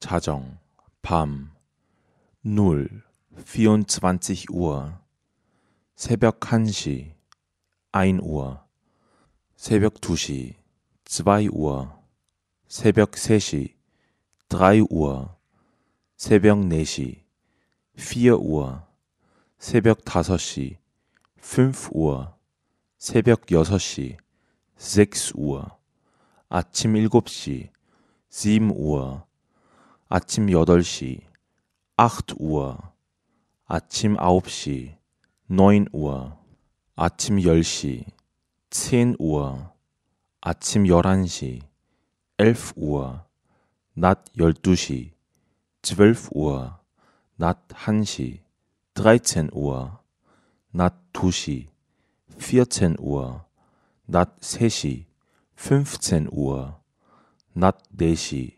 자정, 밤, 0, 24 Uhr, 새벽 1시, 1 Uhr, 새벽 2시, 2 Uhr, 새벽 3시, 3 Uhr, 새벽 4시, 4 Uhr, 새벽 5시, 5 Uhr, 새벽 6시, 6 Uhr, 아침 7시, 7 Uhr, 아침 8시, 8 Uhr, 아침 9시, 9 Uhr, 아침 10시, 10 Uhr, 아침 11시, 11 Uhr, 낮 12시, 12 Uhr, 낮 1시, 13 Uhr, 낮 2시, 14 Uhr, 낮 3시, 15 Uhr, 낮 4시,